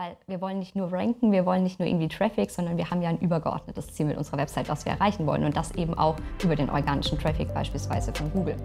Weil wir wollen nicht nur ranken, wir wollen nicht nur irgendwie Traffic, sondern wir haben ja ein übergeordnetes Ziel mit unserer Website, was wir erreichen wollen und das eben auch über den organischen Traffic beispielsweise von Google.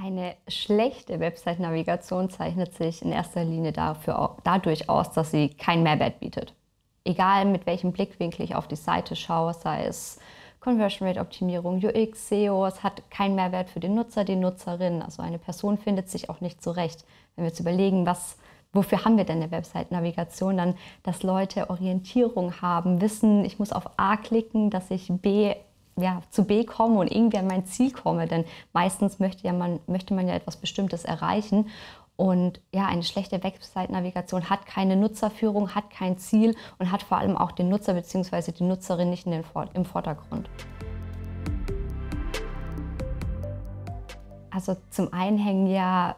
Eine schlechte Website-Navigation zeichnet sich in erster Linie dafür, dadurch aus, dass sie kein Mehrwert bietet. Egal mit welchem Blickwinkel ich auf die Seite schaue, sei es Conversion Rate Optimierung, UX, SEO, es hat keinen Mehrwert für den Nutzer, die Nutzerin. Also eine Person findet sich auch nicht zurecht. Wenn wir jetzt überlegen, was, wofür haben wir denn eine Website-Navigation, dann, dass Leute Orientierung haben, wissen, ich muss auf A klicken, dass ich B ja, zu B komme und irgendwie an mein Ziel komme. Denn meistens möchte, ja man, möchte man ja etwas Bestimmtes erreichen. Und ja, eine schlechte Website-Navigation hat keine Nutzerführung, hat kein Ziel und hat vor allem auch den Nutzer bzw. die Nutzerin nicht den, im Vordergrund. Also zum einen hängen ja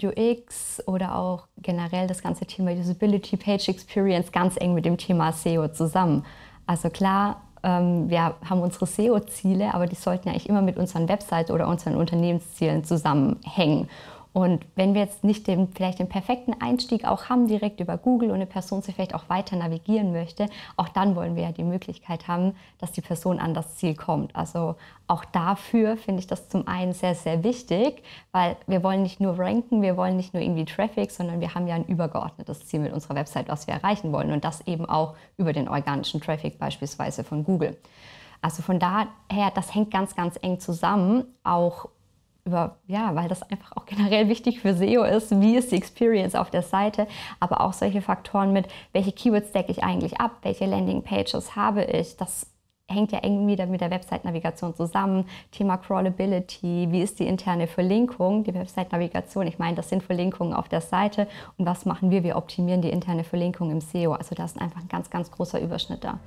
UX oder auch generell das ganze Thema Usability, Page Experience ganz eng mit dem Thema SEO zusammen. Also klar, ähm, wir haben unsere SEO-Ziele, aber die sollten ja eigentlich immer mit unseren Websites oder unseren Unternehmenszielen zusammenhängen. Und wenn wir jetzt nicht den, vielleicht den perfekten Einstieg auch haben, direkt über Google und eine Person sich vielleicht auch weiter navigieren möchte, auch dann wollen wir ja die Möglichkeit haben, dass die Person an das Ziel kommt. Also auch dafür finde ich das zum einen sehr, sehr wichtig, weil wir wollen nicht nur ranken, wir wollen nicht nur irgendwie Traffic, sondern wir haben ja ein übergeordnetes Ziel mit unserer Website, was wir erreichen wollen und das eben auch über den organischen Traffic beispielsweise von Google. Also von daher, das hängt ganz, ganz eng zusammen, auch über, ja, weil das einfach auch generell wichtig für SEO ist, wie ist die Experience auf der Seite, aber auch solche Faktoren mit, welche Keywords decke ich eigentlich ab, welche Landing Pages habe ich, das hängt ja eng wieder mit der Website-Navigation zusammen. Thema Crawlability, wie ist die interne Verlinkung, die Website-Navigation, ich meine, das sind Verlinkungen auf der Seite und was machen wir? Wir optimieren die interne Verlinkung im SEO. Also das ist einfach ein ganz, ganz großer Überschnitt da.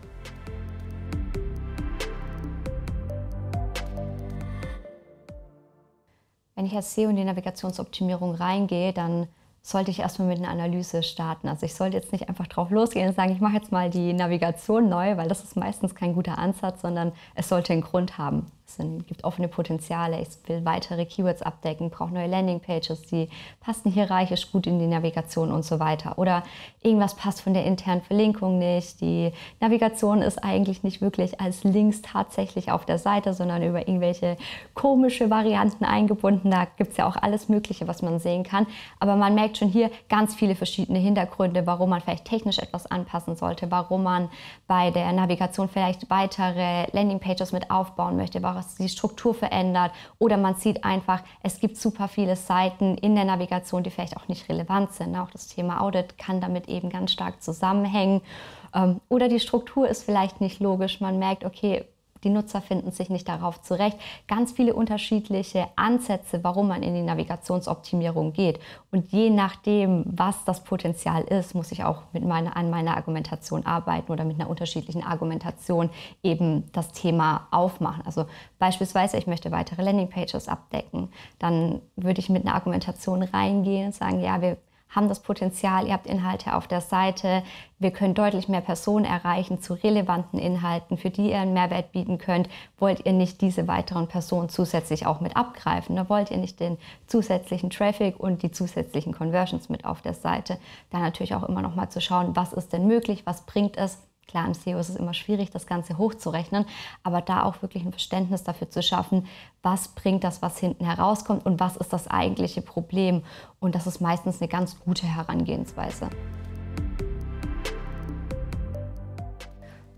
wenn ich als SEO in die Navigationsoptimierung reingehe, dann sollte ich erstmal mit einer Analyse starten. Also ich sollte jetzt nicht einfach drauf losgehen und sagen, ich mache jetzt mal die Navigation neu, weil das ist meistens kein guter Ansatz, sondern es sollte einen Grund haben. Es sind, gibt offene Potenziale, ich will weitere Keywords abdecken, brauche neue Landingpages, die passen hierarchisch gut in die Navigation und so weiter. Oder irgendwas passt von der internen Verlinkung nicht, die Navigation ist eigentlich nicht wirklich als Links tatsächlich auf der Seite, sondern über irgendwelche komische Varianten eingebunden. Da gibt es ja auch alles Mögliche, was man sehen kann. Aber man merkt schon hier ganz viele verschiedene Hintergründe, warum man vielleicht technisch etwas anpassen sollte, warum man bei der Navigation vielleicht weitere Landingpages mit aufbauen möchte, warum was die Struktur verändert oder man sieht einfach, es gibt super viele Seiten in der Navigation, die vielleicht auch nicht relevant sind. Auch das Thema Audit kann damit eben ganz stark zusammenhängen. Ähm, oder die Struktur ist vielleicht nicht logisch. Man merkt, okay, die Nutzer finden sich nicht darauf zurecht. Ganz viele unterschiedliche Ansätze, warum man in die Navigationsoptimierung geht. Und je nachdem, was das Potenzial ist, muss ich auch mit meiner, an meiner Argumentation arbeiten oder mit einer unterschiedlichen Argumentation eben das Thema aufmachen. Also beispielsweise, ich möchte weitere Landingpages abdecken. Dann würde ich mit einer Argumentation reingehen und sagen, ja, wir haben das Potenzial, ihr habt Inhalte auf der Seite, wir können deutlich mehr Personen erreichen zu relevanten Inhalten, für die ihr einen Mehrwert bieten könnt, wollt ihr nicht diese weiteren Personen zusätzlich auch mit abgreifen, da ne? wollt ihr nicht den zusätzlichen Traffic und die zusätzlichen Conversions mit auf der Seite, dann natürlich auch immer noch mal zu schauen, was ist denn möglich, was bringt es, Klar, im SEO ist es immer schwierig, das Ganze hochzurechnen, aber da auch wirklich ein Verständnis dafür zu schaffen, was bringt das, was hinten herauskommt und was ist das eigentliche Problem. Und das ist meistens eine ganz gute Herangehensweise.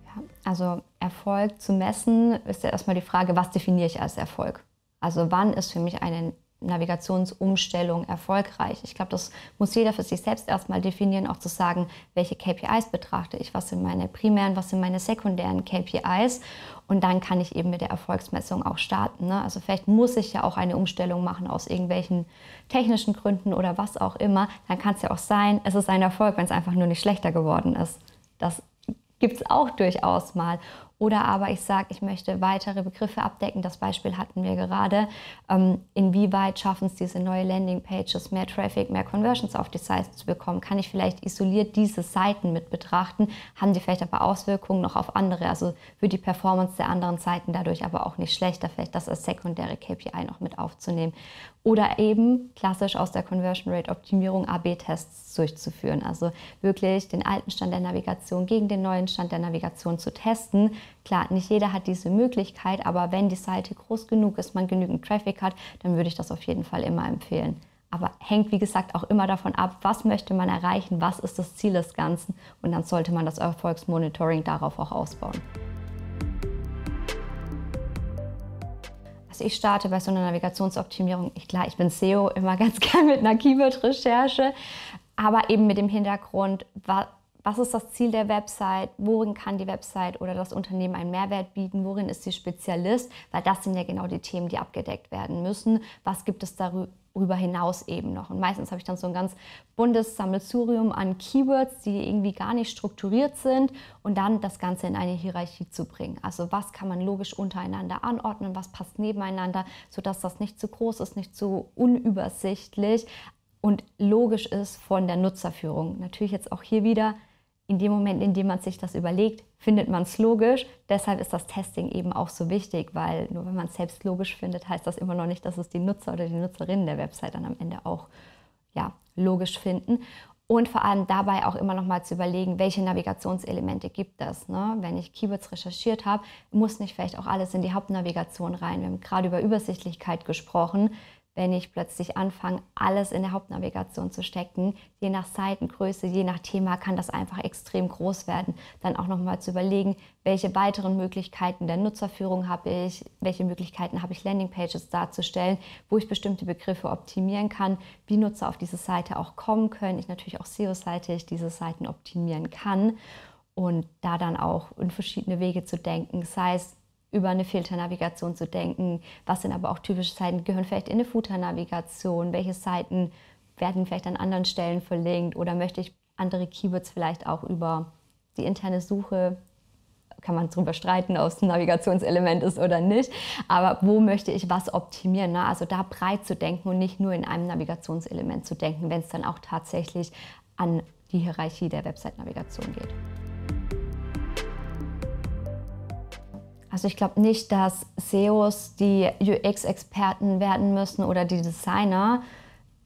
Ja, also Erfolg zu messen ist ja erstmal die Frage, was definiere ich als Erfolg? Also wann ist für mich ein Navigationsumstellung erfolgreich? Ich glaube, das muss jeder für sich selbst erstmal definieren, auch zu sagen, welche KPIs betrachte ich, was sind meine primären, was sind meine sekundären KPIs und dann kann ich eben mit der Erfolgsmessung auch starten. Ne? Also vielleicht muss ich ja auch eine Umstellung machen aus irgendwelchen technischen Gründen oder was auch immer. Dann kann es ja auch sein, es ist ein Erfolg, wenn es einfach nur nicht schlechter geworden ist. Das gibt es auch durchaus mal. Oder aber ich sage, ich möchte weitere Begriffe abdecken. Das Beispiel hatten wir gerade. Ähm, inwieweit schaffen es diese neue Landingpages, mehr Traffic, mehr Conversions auf die Seite zu bekommen? Kann ich vielleicht isoliert diese Seiten mit betrachten? Haben die vielleicht aber Auswirkungen noch auf andere? Also wird die Performance der anderen Seiten dadurch aber auch nicht schlechter? Vielleicht das als sekundäre KPI noch mit aufzunehmen. Oder eben klassisch aus der Conversion Rate Optimierung AB-Tests durchzuführen. Also wirklich den alten Stand der Navigation gegen den neuen Stand der Navigation zu testen Klar, nicht jeder hat diese Möglichkeit, aber wenn die Seite groß genug ist, man genügend Traffic hat, dann würde ich das auf jeden Fall immer empfehlen. Aber hängt, wie gesagt, auch immer davon ab, was möchte man erreichen, was ist das Ziel des Ganzen und dann sollte man das Erfolgsmonitoring darauf auch ausbauen. Also ich starte bei so einer Navigationsoptimierung, ich, klar, ich bin SEO immer ganz gern mit einer Keyword-Recherche, aber eben mit dem Hintergrund, was ist das Ziel der Website, worin kann die Website oder das Unternehmen einen Mehrwert bieten, worin ist sie Spezialist, weil das sind ja genau die Themen, die abgedeckt werden müssen. Was gibt es darüber hinaus eben noch? Und meistens habe ich dann so ein ganz buntes Sammelsurium an Keywords, die irgendwie gar nicht strukturiert sind und dann das Ganze in eine Hierarchie zu bringen. Also was kann man logisch untereinander anordnen, was passt nebeneinander, sodass das nicht zu groß ist, nicht zu unübersichtlich, und logisch ist von der Nutzerführung. Natürlich jetzt auch hier wieder in dem Moment, in dem man sich das überlegt, findet man es logisch. Deshalb ist das Testing eben auch so wichtig, weil nur wenn man es selbst logisch findet, heißt das immer noch nicht, dass es die Nutzer oder die Nutzerinnen der Website dann am Ende auch ja, logisch finden. Und vor allem dabei auch immer noch mal zu überlegen, welche Navigationselemente gibt es. Ne? Wenn ich Keywords recherchiert habe, muss nicht vielleicht auch alles in die Hauptnavigation rein. Wir haben gerade über Übersichtlichkeit gesprochen wenn ich plötzlich anfange, alles in der Hauptnavigation zu stecken. Je nach Seitengröße, je nach Thema kann das einfach extrem groß werden. Dann auch nochmal zu überlegen, welche weiteren Möglichkeiten der Nutzerführung habe ich, welche Möglichkeiten habe ich, Landingpages darzustellen, wo ich bestimmte Begriffe optimieren kann, wie Nutzer auf diese Seite auch kommen können. Ich natürlich auch SEO-seitig diese Seiten optimieren kann. Und da dann auch in verschiedene Wege zu denken, sei es über eine Filternavigation zu denken. Was sind aber auch typische Seiten, gehören vielleicht in eine Footernavigation? Welche Seiten werden vielleicht an anderen Stellen verlinkt? Oder möchte ich andere Keywords vielleicht auch über die interne Suche? Kann man darüber streiten, ob es ein Navigationselement ist oder nicht. Aber wo möchte ich was optimieren? Ne? Also da breit zu denken und nicht nur in einem Navigationselement zu denken, wenn es dann auch tatsächlich an die Hierarchie der Website-Navigation geht. Also ich glaube nicht, dass SEOs die UX-Experten werden müssen oder die Designer,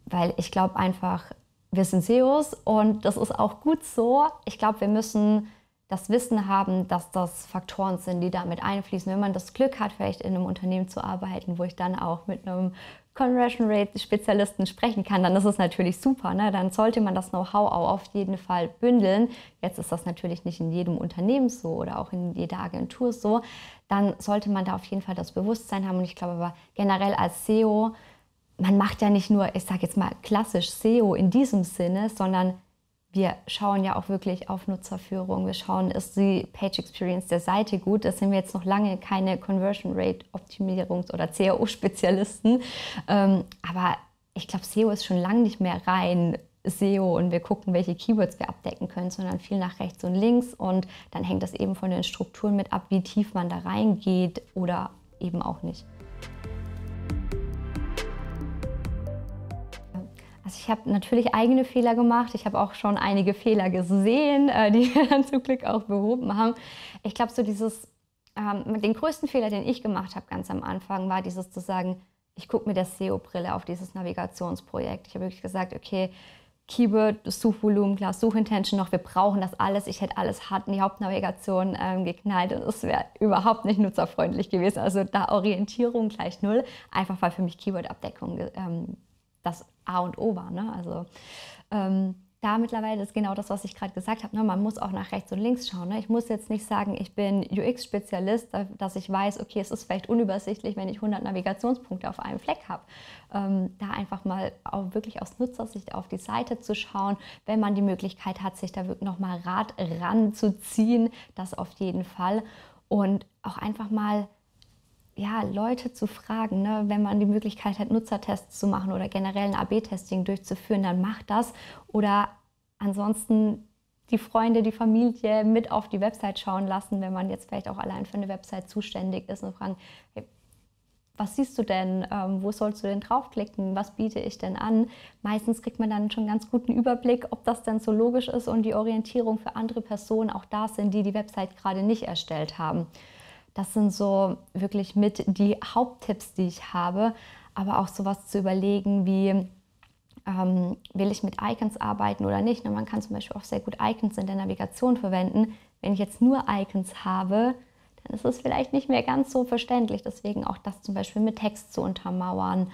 weil ich glaube einfach, wir sind SEOs und das ist auch gut so. Ich glaube, wir müssen das Wissen haben, dass das Faktoren sind, die damit einfließen. Wenn man das Glück hat, vielleicht in einem Unternehmen zu arbeiten, wo ich dann auch mit einem Conversion Rate Spezialisten sprechen kann, dann ist es natürlich super. Ne? Dann sollte man das Know-how auch auf jeden Fall bündeln. Jetzt ist das natürlich nicht in jedem Unternehmen so oder auch in jeder Agentur so dann sollte man da auf jeden Fall das Bewusstsein haben. Und ich glaube aber generell als SEO, man macht ja nicht nur, ich sage jetzt mal klassisch SEO in diesem Sinne, sondern wir schauen ja auch wirklich auf Nutzerführung. Wir schauen, ist die Page Experience der Seite gut? Das sind wir jetzt noch lange keine Conversion Rate Optimierungs- oder cao e spezialisten ähm, aber ich glaube, SEO ist schon lange nicht mehr rein SEO und wir gucken, welche Keywords wir abdecken können, sondern viel nach rechts und links. Und dann hängt das eben von den Strukturen mit ab, wie tief man da reingeht oder eben auch nicht. Also ich habe natürlich eigene Fehler gemacht. Ich habe auch schon einige Fehler gesehen, äh, die wir dann zum Glück auch behoben haben. Ich glaube, so dieses, ähm, den größten Fehler, den ich gemacht habe ganz am Anfang, war dieses zu sagen, ich gucke mir der SEO-Brille auf dieses Navigationsprojekt. Ich habe wirklich gesagt, okay, Keyword, Suchvolumen, klar, Suchintention noch, wir brauchen das alles. Ich hätte alles hart in die Hauptnavigation ähm, geknallt und es wäre überhaupt nicht nutzerfreundlich gewesen. Also da Orientierung gleich null, einfach weil für mich Keyword-Abdeckung ähm, das A und O war. Ne? Also ähm, da mittlerweile ist genau das, was ich gerade gesagt habe. Ne? Man muss auch nach rechts und links schauen. Ne? Ich muss jetzt nicht sagen, ich bin UX-Spezialist, äh, dass ich weiß, okay, es ist vielleicht unübersichtlich, wenn ich 100 Navigationspunkte auf einem Fleck habe. Ähm, da einfach mal auch wirklich aus Nutzersicht auf die Seite zu schauen, wenn man die Möglichkeit hat, sich da wirklich nochmal Rad ranzuziehen, das auf jeden Fall. Und auch einfach mal ja, Leute zu fragen, ne? wenn man die Möglichkeit hat, Nutzertests zu machen oder generell ein AB-Testing durchzuführen, dann macht das. Oder ansonsten die Freunde, die Familie mit auf die Website schauen lassen, wenn man jetzt vielleicht auch allein für eine Website zuständig ist und fragen, hey, was siehst du denn, ähm, wo sollst du denn draufklicken, was biete ich denn an? Meistens kriegt man dann schon ganz guten Überblick, ob das denn so logisch ist und die Orientierung für andere Personen auch da sind, die die Website gerade nicht erstellt haben. Das sind so wirklich mit die Haupttipps, die ich habe. Aber auch sowas zu überlegen wie, ähm, will ich mit Icons arbeiten oder nicht. Und ne, man kann zum Beispiel auch sehr gut Icons in der Navigation verwenden. Wenn ich jetzt nur Icons habe, dann ist es vielleicht nicht mehr ganz so verständlich. Deswegen auch das zum Beispiel mit Text zu untermauern.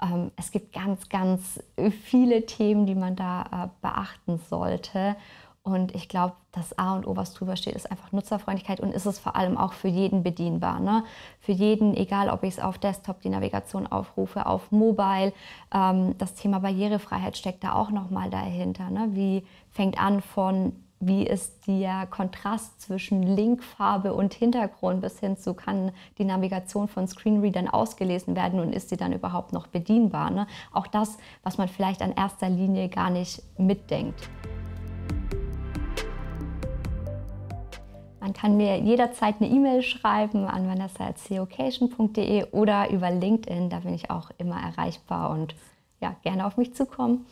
Ähm, es gibt ganz, ganz viele Themen, die man da äh, beachten sollte. Und ich glaube, das A und O, was drüber steht, ist einfach Nutzerfreundlichkeit und ist es vor allem auch für jeden bedienbar. Ne? Für jeden, egal ob ich es auf Desktop die Navigation aufrufe, auf Mobile. Ähm, das Thema Barrierefreiheit steckt da auch nochmal dahinter. Ne? Wie fängt an von wie ist der Kontrast zwischen Linkfarbe und Hintergrund bis hin zu, kann die Navigation von Screenreadern ausgelesen werden und ist sie dann überhaupt noch bedienbar? Ne? Auch das, was man vielleicht an erster Linie gar nicht mitdenkt. Man kann mir jederzeit eine E-Mail schreiben an vanessa.cocation.de oder über LinkedIn. Da bin ich auch immer erreichbar und ja, gerne auf mich zukommen.